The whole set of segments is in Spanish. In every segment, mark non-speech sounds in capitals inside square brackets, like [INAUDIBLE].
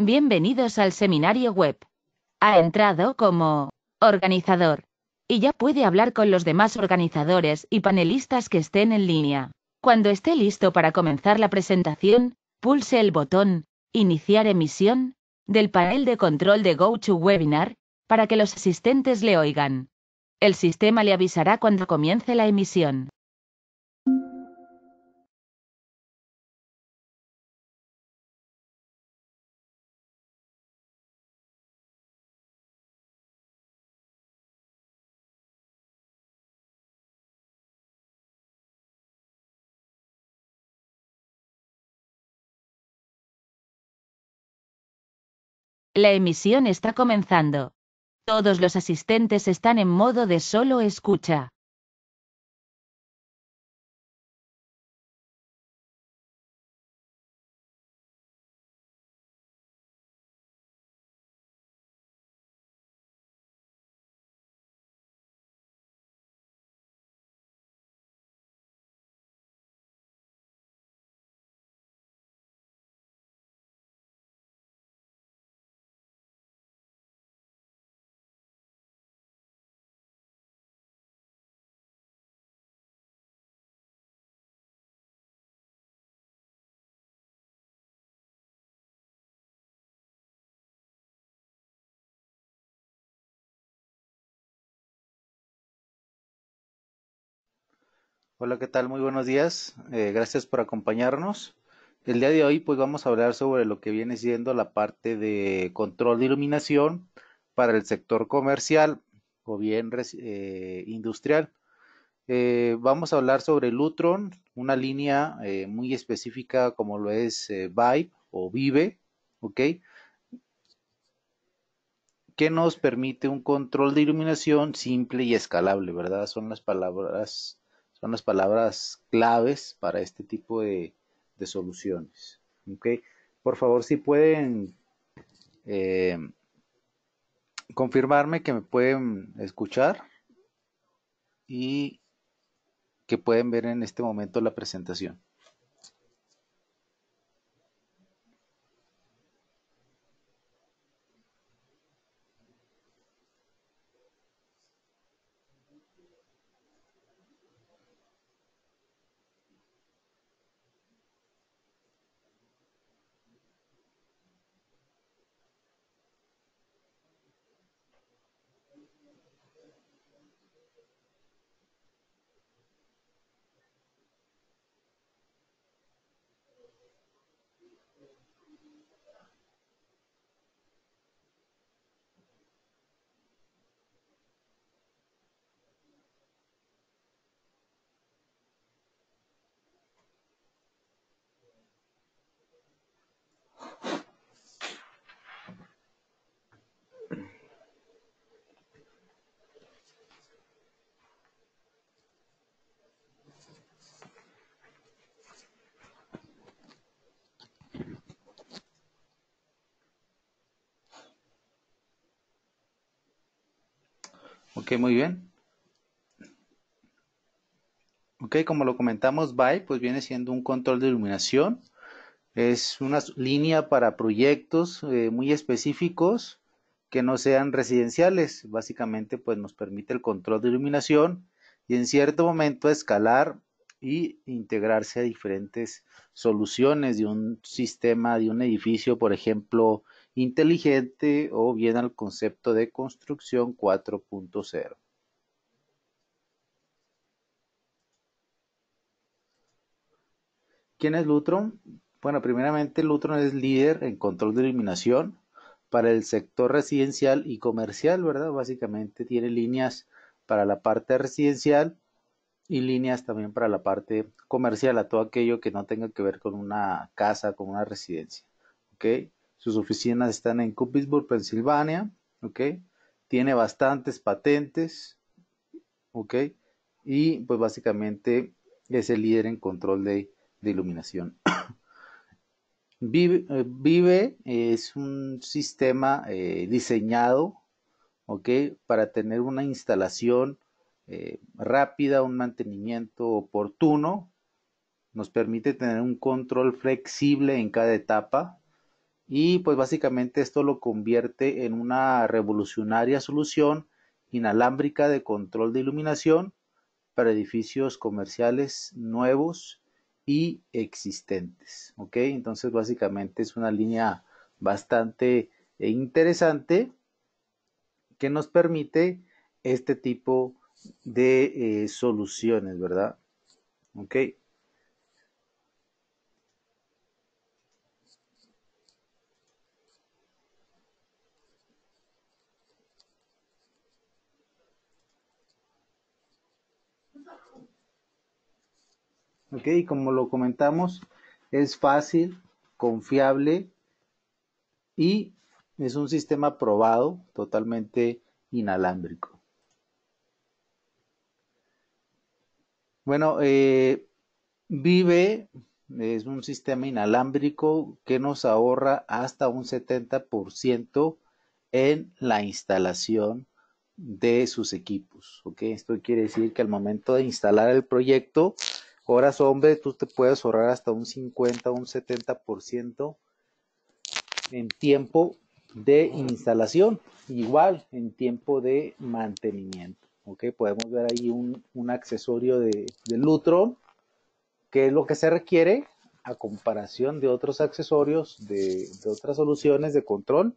Bienvenidos al seminario web. Ha entrado como organizador. Y ya puede hablar con los demás organizadores y panelistas que estén en línea. Cuando esté listo para comenzar la presentación, pulse el botón Iniciar emisión del panel de control de GoToWebinar para que los asistentes le oigan. El sistema le avisará cuando comience la emisión. La emisión está comenzando. Todos los asistentes están en modo de solo escucha. Hola, ¿qué tal? Muy buenos días. Eh, gracias por acompañarnos. El día de hoy pues vamos a hablar sobre lo que viene siendo la parte de control de iluminación para el sector comercial o bien eh, industrial. Eh, vamos a hablar sobre Lutron, una línea muy específica como lo es Vibe o Vive, ¿ok? que nos permite un control de iluminación simple y escalable, ¿verdad? Son las palabras son las palabras claves para este tipo de, soluciones. Por favor, si pueden eh, confirmarme que me pueden escuchar y que pueden ver en este momento la presentación. Ok, muy bien. Ok, como lo comentamos, BY pues viene siendo un control de iluminación. Es una línea para proyectos eh, muy específicos que no sean residenciales. Básicamente pues nos permite el control de iluminación y en cierto momento escalar y integrarse a diferentes soluciones de un sistema, de un edificio, por ejemplo, inteligente o bien al concepto de Construcción 4.0. ¿Quién es Lutron? Bueno, primeramente Lutron es líder en control de iluminación para el sector residencial y comercial, ¿verdad? Básicamente tiene líneas para la parte residencial y líneas también para la parte comercial, a todo aquello que no tenga que ver con una casa, con una residencia, ¿ok? Sus oficinas están en Coopisburg, Pensilvania, Tiene bastantes patentes, Y pues básicamente es el líder en control de, iluminación. [COUGHS] Eh, vive, es un sistema eh, diseñado para tener una instalación eh, rápida, un mantenimiento oportuno, nos permite tener un control flexible en cada etapa, y pues básicamente esto lo convierte en una revolucionaria solución inalámbrica de control de iluminación para edificios comerciales nuevos y existentes. ¿Ok? Entonces básicamente es una línea bastante eh, interesante que nos permite este tipo de eh, soluciones, ¿verdad? ¿Ok? ¿ok? Y como lo comentamos, es fácil, confiable y es un sistema probado totalmente inalámbrico. Bueno, eh, Vive es un sistema inalámbrico que nos ahorra hasta un 70% en la instalación de sus equipos. Esto quiere decir que al momento de instalar el proyecto, horas hombre, tú te puedes ahorrar hasta un 50, un 70% en tiempo de instalación, igual en tiempo de mantenimiento. ¿ok? Podemos ver ahí un, accesorio de, de, Lutron, que es lo que se requiere a comparación de otros accesorios, de, de otras soluciones de control,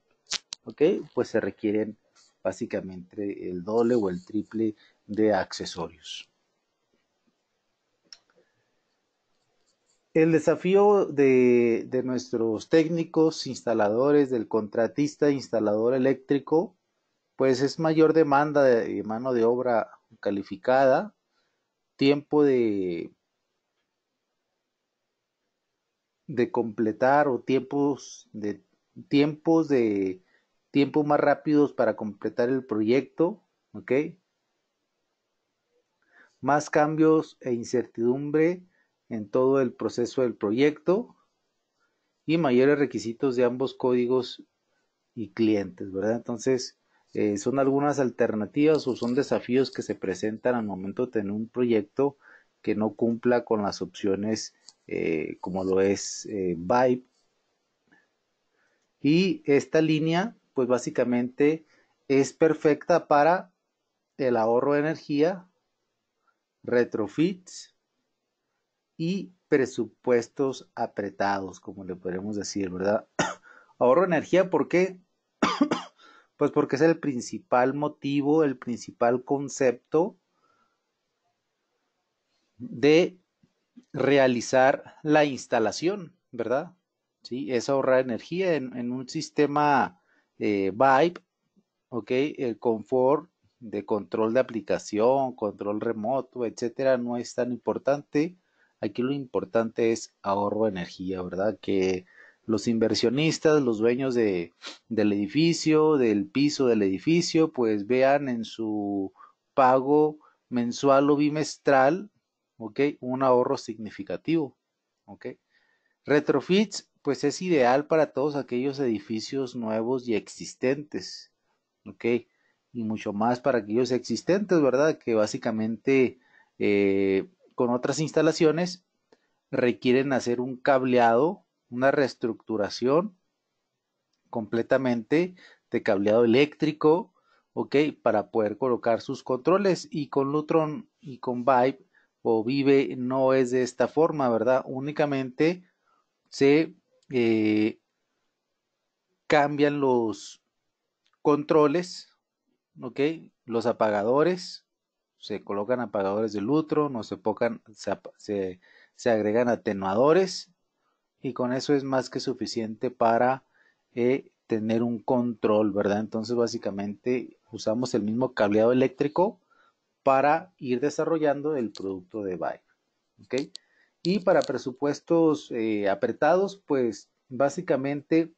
¿ok? Pues se requieren básicamente el doble o el triple de accesorios. El desafío de, nuestros técnicos, instaladores, del contratista, instalador eléctrico, pues es mayor demanda de mano de obra calificada, tiempo de, de completar o tiempos de tiempos de tiempo más rápidos para completar el proyecto, ¿ok? Más cambios e incertidumbre en todo el proceso del proyecto y mayores requisitos de ambos códigos y clientes, ¿verdad? Entonces, eh, son algunas alternativas o son desafíos que se presentan al momento de tener un proyecto que no cumpla con las opciones eh, como lo es eh, Vibe. Y esta línea, pues básicamente es perfecta para el ahorro de energía, retrofits, y presupuestos apretados, como le podemos decir, ¿verdad? [COUGHS] Ahorro energía, ¿por qué? [COUGHS] pues porque es el principal motivo, el principal concepto de realizar la instalación, ¿verdad? Sí, es ahorrar energía en, un sistema eh, Vibe, ¿ok? El confort de control de aplicación, control remoto, etcétera, no es tan importante Aquí lo importante es ahorro de energía, ¿verdad? Que los inversionistas, los dueños del edificio, del piso del edificio, pues vean en su pago mensual o bimestral, ¿ok? Un ahorro significativo, ¿ok? Retrofits, pues es ideal para todos aquellos edificios nuevos y existentes, ¿ok? Y mucho más para aquellos existentes, ¿verdad? Que básicamente eh, con otras instalaciones requieren hacer un cableado, una reestructuración completamente de cableado eléctrico, ¿ok? Para poder colocar sus controles y con Lutron y con Vibe o Vive no es de esta forma, ¿verdad? Únicamente se eh, cambian los controles, ¿ok? Los apagadores se colocan apagadores de lutro, se, se, agregan atenuadores y con eso es más que suficiente para eh, tener un control, ¿verdad? Entonces básicamente usamos el mismo cableado eléctrico para ir desarrollando el producto de bike ¿ok? Y para presupuestos eh, apretados, pues básicamente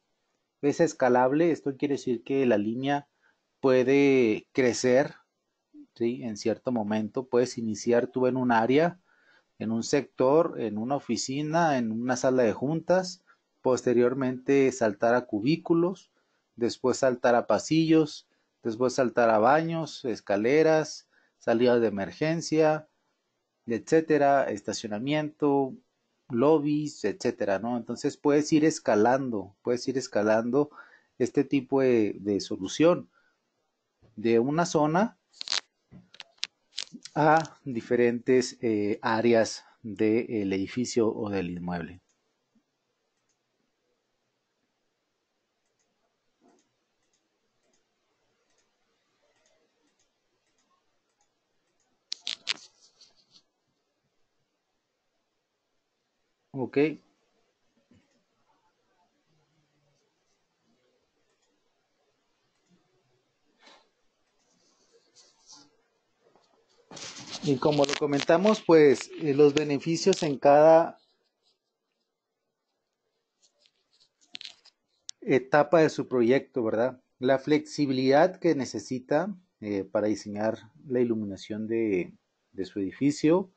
es escalable, esto quiere decir que la línea puede crecer en cierto momento. Puedes iniciar tú en un área, en un sector, en una oficina, en una sala de juntas, posteriormente saltar a cubículos, después saltar a pasillos, después saltar a baños, escaleras, salidas de emergencia, etcétera, estacionamiento, lobbies, etcétera, ¿no? Entonces puedes ir escalando, puedes ir escalando este tipo de, solución de una zona a diferentes eh, áreas del edificio o del inmueble. Ok. Y como lo comentamos, pues eh, los beneficios en cada etapa de su proyecto, ¿verdad? La flexibilidad que necesita eh, para diseñar la iluminación de, de su edificio,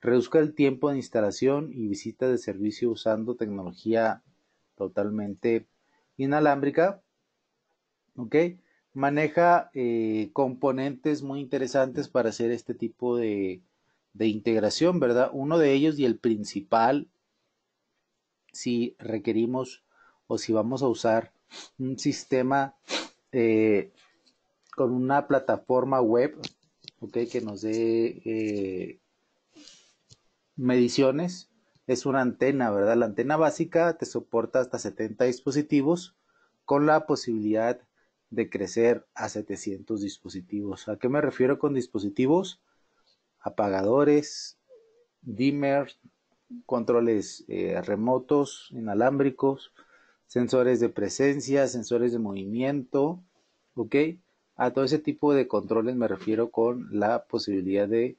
reduzca el tiempo de instalación y visita de servicio usando tecnología totalmente inalámbrica, ¿ok? maneja eh, componentes muy interesantes para hacer este tipo de, integración, ¿verdad? Uno de ellos y el principal, si requerimos o si vamos a usar un sistema eh, con una plataforma web, ¿ok? Que nos dé eh, mediciones, es una antena, ¿verdad? La antena básica te soporta hasta 70 dispositivos con la posibilidad de crecer a 700 dispositivos. ¿A qué me refiero con dispositivos? Apagadores, Dimmers controles eh, remotos, inalámbricos, sensores de presencia, sensores de movimiento, ¿ok? A todo ese tipo de controles me refiero con la posibilidad de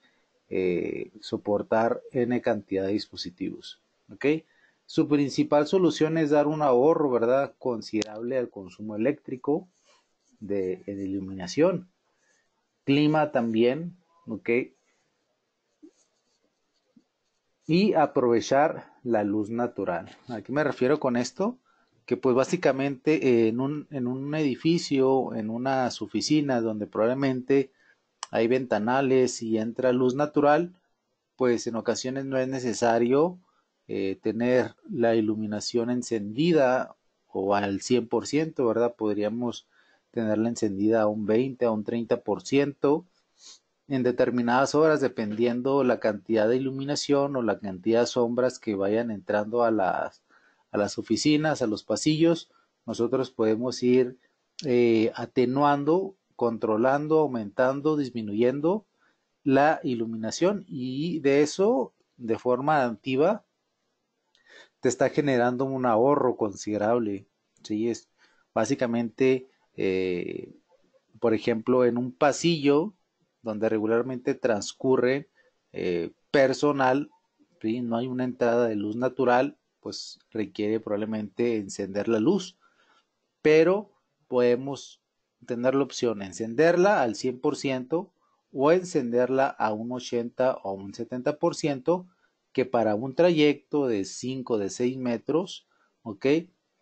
eh, soportar n cantidad de dispositivos, ¿ok? Su principal solución es dar un ahorro, ¿verdad? Considerable al consumo eléctrico, de, iluminación. Clima también, ¿ok? Y aprovechar la luz natural. ¿A qué me refiero con esto? Que pues básicamente en un, en un edificio, en una oficina donde probablemente hay ventanales y entra luz natural, pues en ocasiones no es necesario eh, tener la iluminación encendida o al 100%, ¿verdad? Podríamos tenerla encendida a un 20, a un 30% en determinadas horas, dependiendo la cantidad de iluminación o la cantidad de sombras que vayan entrando a las, a las oficinas, a los pasillos, nosotros podemos ir eh, atenuando, controlando, aumentando, disminuyendo la iluminación y de eso, de forma activa, te está generando un ahorro considerable. ¿sí? Es básicamente eh, por ejemplo, en un pasillo donde regularmente transcurre eh, personal, no hay una entrada de luz natural, pues requiere probablemente encender la luz, pero podemos tener la opción de encenderla al 100% o encenderla a un 80 o un 70%, que para un trayecto de 5 de 6 metros, ¿ok?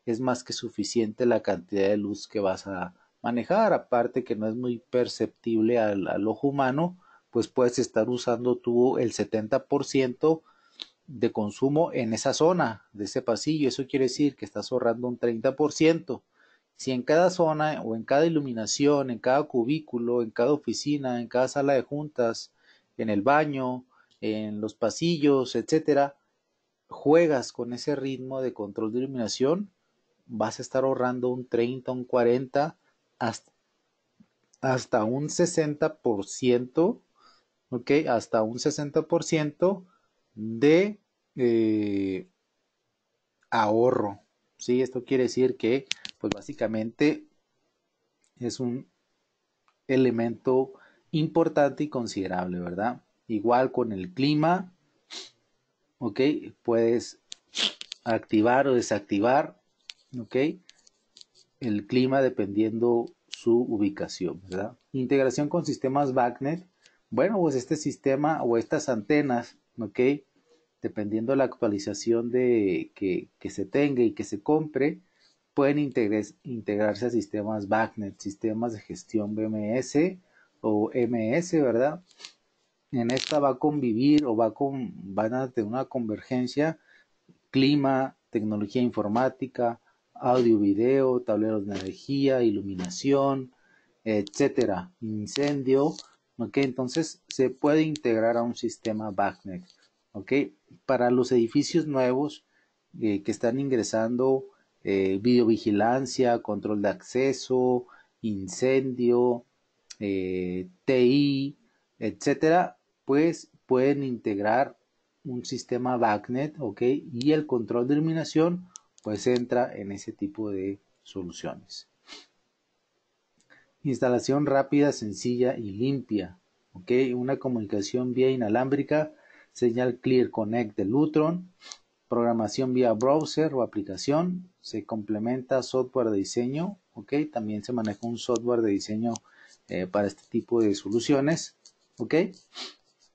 es más que suficiente la cantidad de luz que vas a manejar, aparte que no es muy perceptible al, ojo humano, pues puedes estar usando tú el 70% de consumo en esa zona de ese pasillo. Eso quiere decir que estás ahorrando un 30%. Si en cada zona o en cada iluminación, en cada cubículo, en cada oficina, en cada sala de juntas, en el baño, en los pasillos, etcétera, juegas con ese ritmo de control de iluminación, vas a estar ahorrando un 30, un 40, hasta, hasta un 60%, ¿ok? Hasta un 60% de eh, ahorro, ¿sí? Esto quiere decir que, pues básicamente, es un elemento importante y considerable, ¿verdad? Igual con el clima, ¿ok? Puedes activar o desactivar ¿ok? El clima dependiendo su ubicación, ¿verdad? Integración con sistemas BACnet. Bueno, pues este sistema o estas antenas, ¿ok? Dependiendo la actualización de, que, se tenga y que se compre, pueden integrarse a sistemas BACnet, sistemas de gestión BMS o MS, ¿verdad? En esta va a convivir o va van a tener una convergencia clima, tecnología informática, audio, video, tableros de energía, iluminación, etcétera, incendio, ¿ok? Entonces se puede integrar a un sistema BACnet, ¿ok? Para los edificios nuevos eh, que están ingresando, eh, videovigilancia, control de acceso, incendio, eh, TI, etcétera, pues pueden integrar un sistema BACnet, ¿ok? Y el control de iluminación pues entra en ese tipo de soluciones. Instalación rápida, sencilla y limpia. ¿ok? Una comunicación vía inalámbrica, señal Clear Connect de Lutron, programación vía browser o aplicación, se complementa software de diseño, ¿ok? También se maneja un software de diseño eh, para este tipo de soluciones, ¿ok?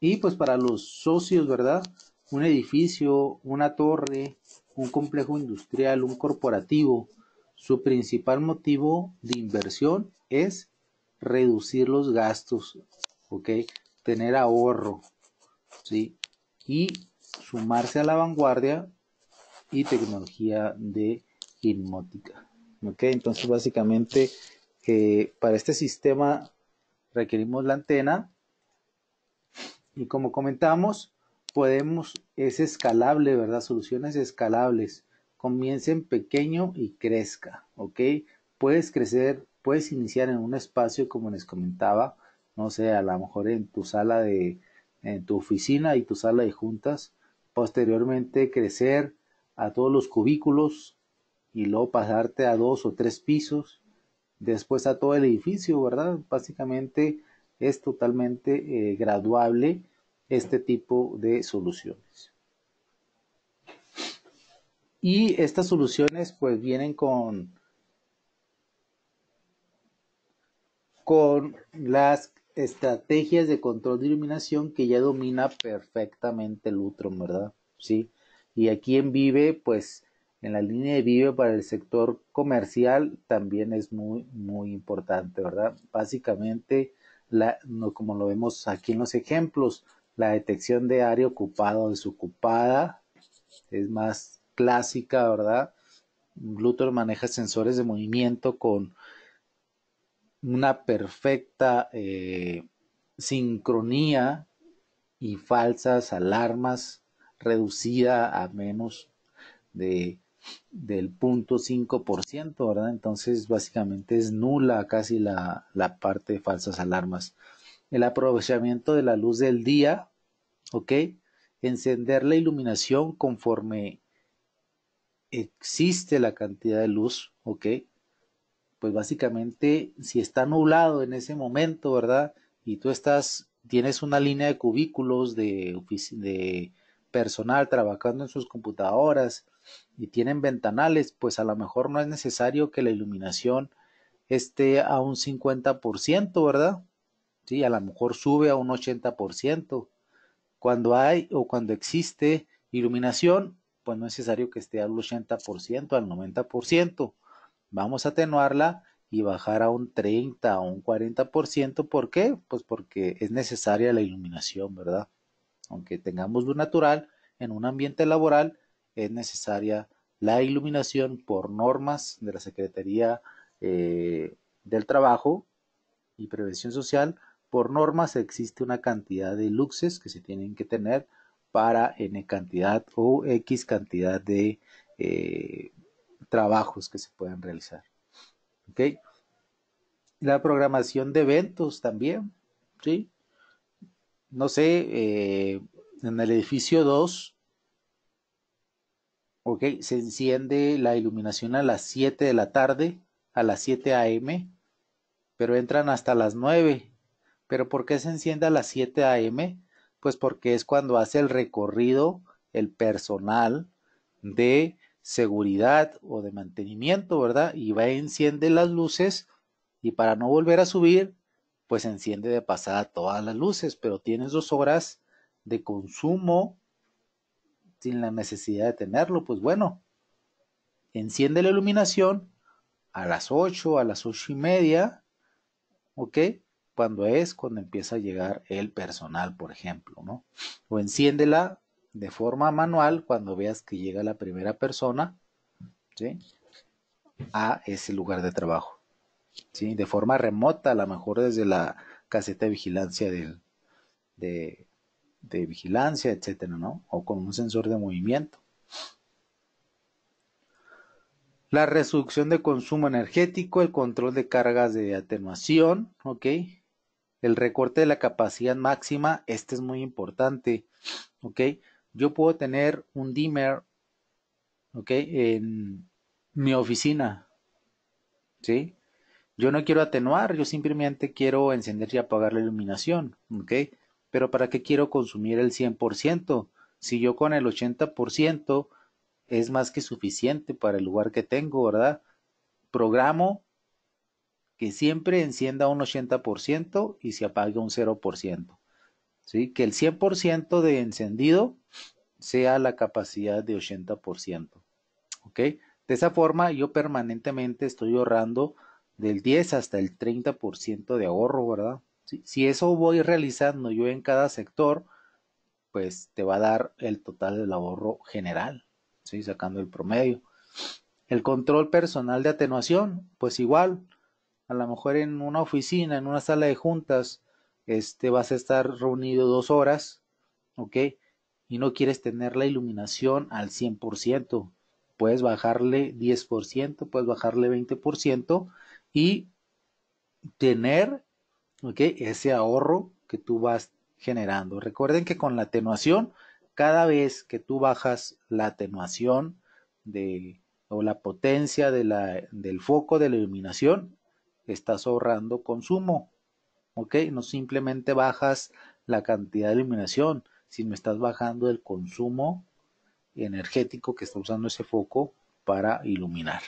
Y pues para los socios, ¿verdad? Un edificio, una torre, un complejo industrial, un corporativo, su principal motivo de inversión es reducir los gastos, Tener ahorro, ¿sí? Y sumarse a la vanguardia y tecnología de gimnótica. Entonces, básicamente, eh, para este sistema requerimos la antena y como comentamos, podemos, es escalable, ¿verdad? Soluciones escalables. comiencen pequeño y crezca, ¿ok? Puedes crecer, puedes iniciar en un espacio, como les comentaba, no sé, a lo mejor en tu sala de, en tu oficina y tu sala de juntas. Posteriormente crecer a todos los cubículos y luego pasarte a dos o tres pisos, después a todo el edificio, ¿verdad? Básicamente es totalmente eh, graduable este tipo de soluciones. Y estas soluciones pues vienen con, con las estrategias de control de iluminación que ya domina perfectamente el ¿verdad? Sí. Y aquí en Vive, pues en la línea de Vive para el sector comercial también es muy, muy importante, ¿verdad? Básicamente, como lo vemos aquí en los ejemplos, la detección de área ocupada o desocupada es más clásica, ¿verdad? Bluetooth maneja sensores de movimiento con una perfecta eh, sincronía y falsas alarmas reducida a menos de del punto ¿verdad? Entonces básicamente es nula casi la parte de falsas alarmas. El aprovechamiento de la luz del día ¿ok? Encender la iluminación conforme existe la cantidad de luz, ¿ok? Pues básicamente, si está nublado en ese momento, ¿verdad? Y tú estás, tienes una línea de cubículos de, de personal trabajando en sus computadoras y tienen ventanales, pues a lo mejor no es necesario que la iluminación esté a un 50%, ¿verdad? Sí, a lo mejor sube a un 80%, cuando hay o cuando existe iluminación, pues no es necesario que esté al 80%, al 90%. Vamos a atenuarla y bajar a un 30 o un 40%. ¿Por qué? Pues porque es necesaria la iluminación, ¿verdad? Aunque tengamos luz natural, en un ambiente laboral es necesaria la iluminación por normas de la Secretaría eh, del Trabajo y Prevención Social por normas existe una cantidad de luxes que se tienen que tener para n cantidad o x cantidad de eh, trabajos que se puedan realizar. La programación de eventos también, ¿sí? No sé, eh, en el edificio 2, ¿ok? Se enciende la iluminación a las 7 de la tarde, a las 7 a.m., pero entran hasta las 9 ¿Pero por qué se enciende a las 7 a.m.? Pues porque es cuando hace el recorrido el personal de seguridad o de mantenimiento, ¿verdad? Y va, y enciende las luces y para no volver a subir, pues enciende de pasada todas las luces, pero tienes dos horas de consumo sin la necesidad de tenerlo, pues bueno, enciende la iluminación a las 8, a las 8 y media, ¿ok? cuando es cuando empieza a llegar el personal, por ejemplo, ¿no? O enciéndela de forma manual cuando veas que llega la primera persona, ¿sí? A ese lugar de trabajo, ¿sí? De forma remota, a lo mejor desde la caseta de vigilancia del, de, vigilancia, etcétera, ¿no? O con un sensor de movimiento. La reducción de consumo energético, el control de cargas de atenuación, ¿ok? el recorte de la capacidad máxima, este es muy importante, ¿ok? Yo puedo tener un dimmer, ¿ok? En mi oficina, ¿sí? Yo no quiero atenuar, yo simplemente quiero encender y apagar la iluminación, ¿ok? Pero ¿para qué quiero consumir el 100%? Si yo con el 80% es más que suficiente para el lugar que tengo, ¿verdad? Programo que siempre encienda un 80% y se apague un 0%. ¿sí? Que el 100% de encendido sea la capacidad de 80%. ¿ok? De esa forma yo permanentemente estoy ahorrando del 10 hasta el 30% de ahorro, ¿verdad? Si eso voy realizando yo en cada sector, pues te va a dar el total del ahorro general, ¿sí? sacando el promedio. El control personal de atenuación, pues igual, a lo mejor en una oficina, en una sala de juntas, este, vas a estar reunido dos horas, ¿ok? Y no quieres tener la iluminación al 100%. Puedes bajarle 10%, puedes bajarle 20% y tener, ¿ok? Ese ahorro que tú vas generando. Recuerden que con la atenuación, cada vez que tú bajas la atenuación de, o la potencia del foco de la iluminación, estás ahorrando consumo. ¿Ok? No simplemente bajas la cantidad de iluminación, sino estás bajando el consumo energético que está usando ese foco para iluminar.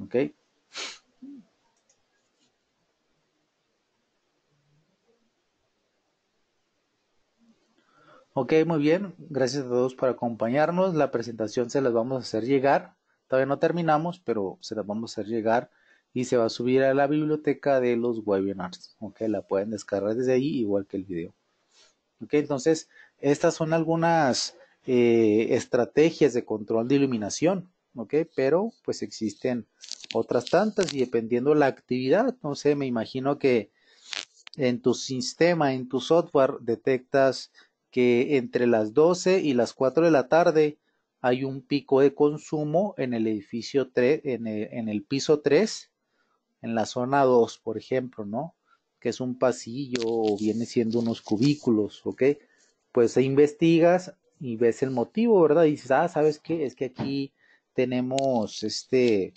¿Ok? Ok, muy bien. Gracias a todos por acompañarnos. La presentación se las vamos a hacer llegar. Todavía no terminamos, pero se las vamos a hacer llegar y se va a subir a la biblioteca de los webinars. Ok, la pueden descargar desde ahí, igual que el video. Ok, entonces, estas son algunas eh, estrategias de control de iluminación. Ok, pero pues existen otras tantas y dependiendo la actividad, no sé, me imagino que en tu sistema, en tu software, detectas que entre las 12 y las 4 de la tarde hay un pico de consumo en el edificio 3, en el piso 3 en la zona 2, por ejemplo, ¿no? Que es un pasillo o viene siendo unos cubículos, ¿ok? Pues investigas y ves el motivo, ¿verdad? Y dices, ah, ¿sabes qué? Es que aquí tenemos este,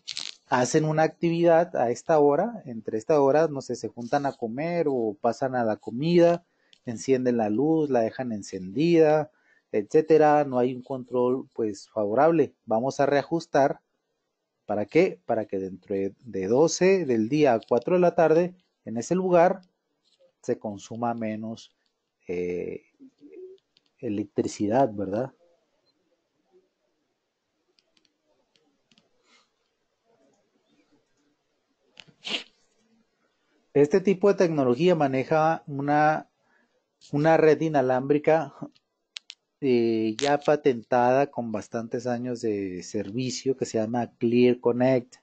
hacen una actividad a esta hora, entre esta hora, no sé, se juntan a comer o pasan a la comida, encienden la luz, la dejan encendida, etcétera, no hay un control pues favorable. Vamos a reajustar ¿Para qué? Para que dentro de 12 del día a 4 de la tarde, en ese lugar, se consuma menos eh, electricidad, ¿verdad? Este tipo de tecnología maneja una, una red inalámbrica eh, ya patentada con bastantes años de servicio que se llama Clear Connect.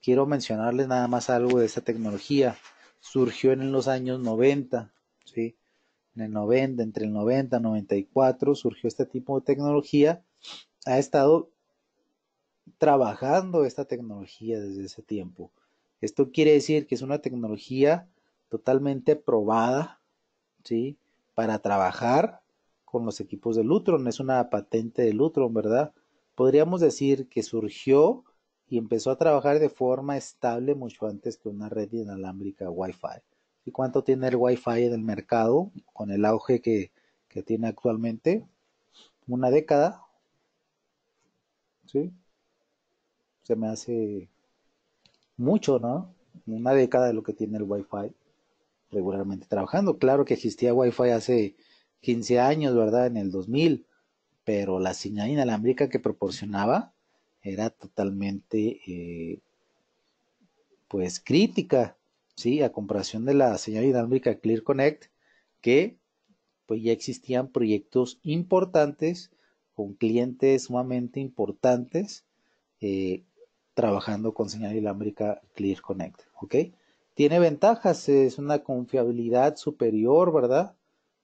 Quiero mencionarles nada más algo de esta tecnología. Surgió en los años 90, ¿sí? en el 90, entre el 90 y 94 surgió este tipo de tecnología. Ha estado trabajando esta tecnología desde ese tiempo. Esto quiere decir que es una tecnología totalmente probada, Para trabajar con los equipos de Lutron, es una patente de Lutron, ¿verdad? Podríamos decir que surgió y empezó a trabajar de forma estable mucho antes que una red inalámbrica Wi-Fi. ¿Y cuánto tiene el Wi-Fi en el mercado con el auge que, tiene actualmente? Una década. ¿Sí? Se me hace mucho, ¿no? Una década de lo que tiene el Wi-Fi regularmente trabajando. Claro que existía Wi-Fi hace 15 años, ¿verdad? En el 2000, pero la señal inalámbrica que proporcionaba era totalmente, eh, pues, crítica, ¿sí? A comparación de la señal inalámbrica Clear Connect, que pues ya existían proyectos importantes con clientes sumamente importantes eh, trabajando con señal inalámbrica Clear Connect, ¿ok? Tiene ventajas, es una confiabilidad superior, ¿verdad?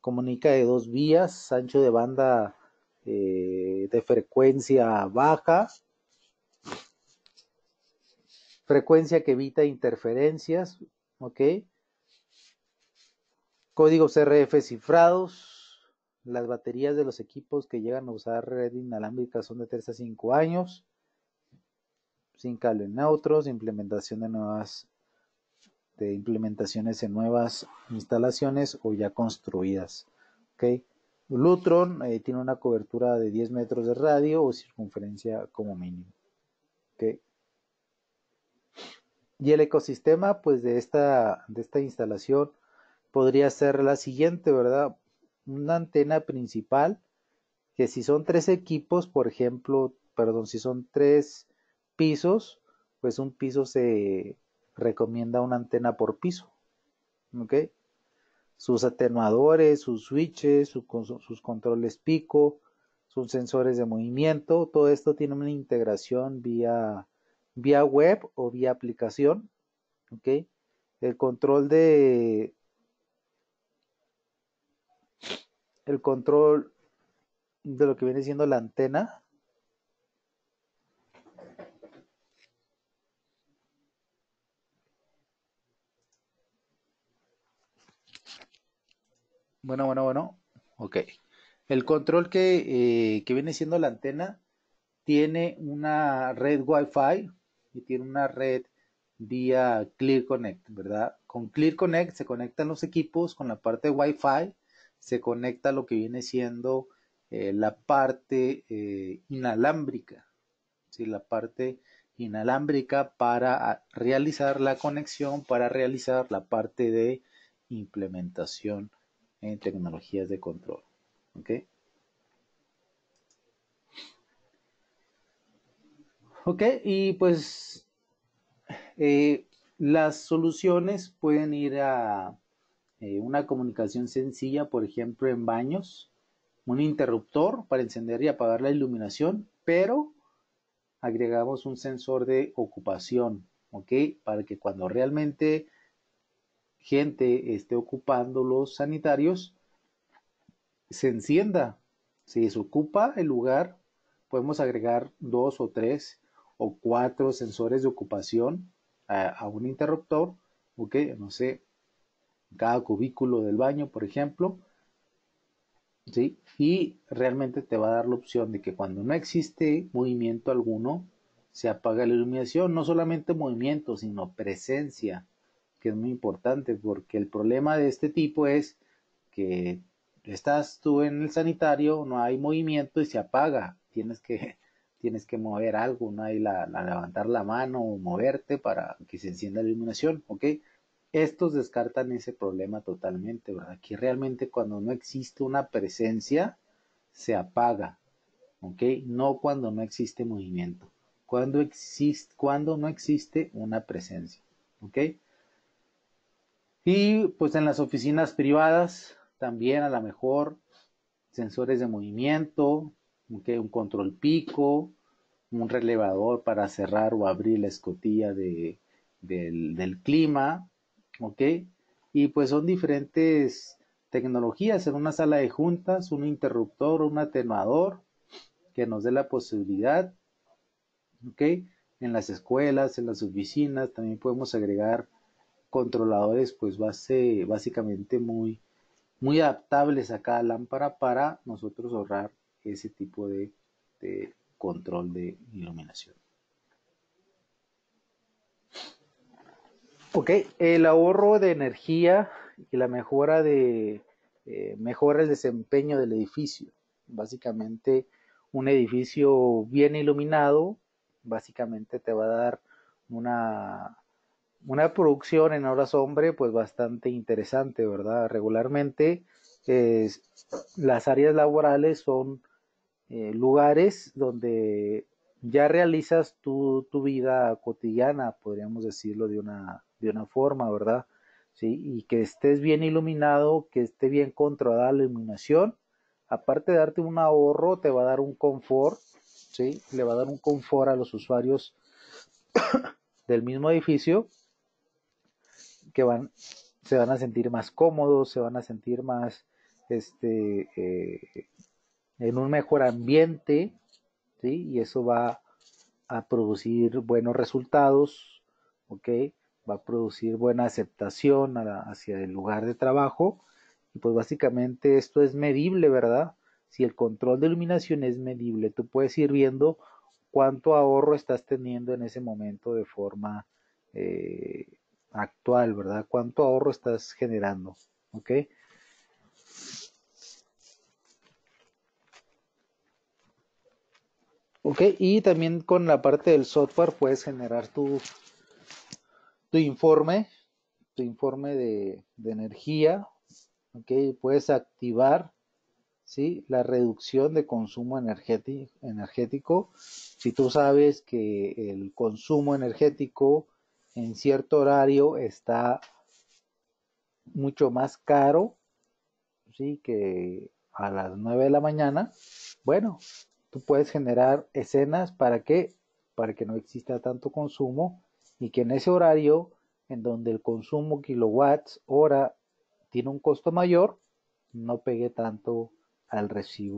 comunica de dos vías, ancho de banda eh, de frecuencia baja, frecuencia que evita interferencias, ¿ok? Códigos RF cifrados, las baterías de los equipos que llegan a usar red inalámbrica son de 3 a 5 años, sin cable neutro, implementación de nuevas este, implementaciones en nuevas instalaciones o ya construidas. ¿okay? Lutron eh, tiene una cobertura de 10 metros de radio o circunferencia como mínimo. Y el ecosistema pues, de, esta, de esta instalación podría ser la siguiente, ¿verdad? Una antena principal que si son tres equipos, por ejemplo, perdón, si son tres pisos, pues un piso se, recomienda una antena por piso. ¿Ok? Sus atenuadores, sus switches, sus controles pico, sus sensores de movimiento, todo esto tiene una integración vía, vía web o vía aplicación. ¿Ok? El control de... El control de lo que viene siendo la antena Bueno, bueno, bueno. Ok. El control eh, que, viene siendo la antena tiene una red Wi-Fi y tiene una red vía Clear Connect, ¿verdad? Con Clear Connect se conectan los equipos con la parte Wi-Fi, se conecta lo que viene siendo eh, la parte eh, inalámbrica, ¿sí? la parte inalámbrica para ah, realizar la conexión, para realizar la parte de implementación tecnologías de control. ¿Ok? Ok, y pues eh, las soluciones pueden ir a eh, una comunicación sencilla, por ejemplo, en baños, un interruptor para encender y apagar la iluminación, pero agregamos un sensor de ocupación, ¿ok? Para que cuando realmente gente esté ocupando los sanitarios, se encienda. Si desocupa el lugar, podemos agregar dos o tres o cuatro sensores de ocupación a, un interruptor, ok, no sé, cada cubículo del baño, por ejemplo, ¿sí? Y realmente te va a dar la opción de que cuando no existe movimiento alguno, se apaga la iluminación, no solamente movimiento, sino presencia que es muy importante, porque el problema de este tipo es que estás tú en el sanitario, no hay movimiento y se apaga, tienes que, [LAUGHS] tienes que mover algo, no hay la, levantar la mano o moverte para que se encienda la iluminación, ¿ok? Estos descartan ese problema totalmente, Aquí realmente cuando no existe una presencia, se apaga, ¿ok? No cuando no existe movimiento, cuando, existe, cuando no existe una presencia, ¿ok? Y pues en las oficinas privadas también a lo mejor sensores de movimiento, un control pico, un relevador para cerrar o abrir la escotilla del, clima, ¿ok? Y pues son diferentes tecnologías en una sala de juntas, un interruptor, un atenuador que nos dé la posibilidad, ¿ok? En las escuelas, en las oficinas, también podemos agregar controladores pues base, básicamente muy, muy adaptables a cada lámpara para nosotros ahorrar ese tipo de, control de iluminación. Ok, el ahorro de energía y la mejora de eh, desempeño del edificio. Básicamente, un edificio bien iluminado, básicamente te va a dar una una producción en Horas Hombre, pues bastante interesante, ¿verdad? Regularmente las áreas laborales son eh, lugares donde ya realizas tu, vida cotidiana, podríamos decirlo de una, de una forma, ¿verdad? ¿Sí? Y que estés bien iluminado, que esté bien controlada la iluminación, aparte de darte un ahorro, te va a dar un confort, ¿sí? Le va a dar un confort a los usuarios [COUGHS] del mismo edificio que van, se van a sentir más cómodos, se van a sentir más este, eh, en un mejor ambiente, y eso va a producir buenos resultados, va a producir buena aceptación hacia el lugar de trabajo, y pues básicamente esto es medible, ¿verdad? Si el control de iluminación es medible, tú puedes ir viendo cuánto ahorro estás teniendo en ese momento de forma eh, actual, ¿verdad? ¿Cuánto ahorro estás generando? ¿Ok? Ok, y también con la parte del software puedes generar tu, tu informe, tu informe de, de energía, ok, puedes activar ¿sí? la reducción de consumo energético, energético. Si tú sabes que el consumo energético en cierto horario está mucho más caro, ¿sí? Que a las 9 de la mañana, bueno, tú puedes generar escenas para que, para que no exista tanto consumo y que en ese horario en donde el consumo kilowatts hora tiene un costo mayor, no pegue tanto al recibo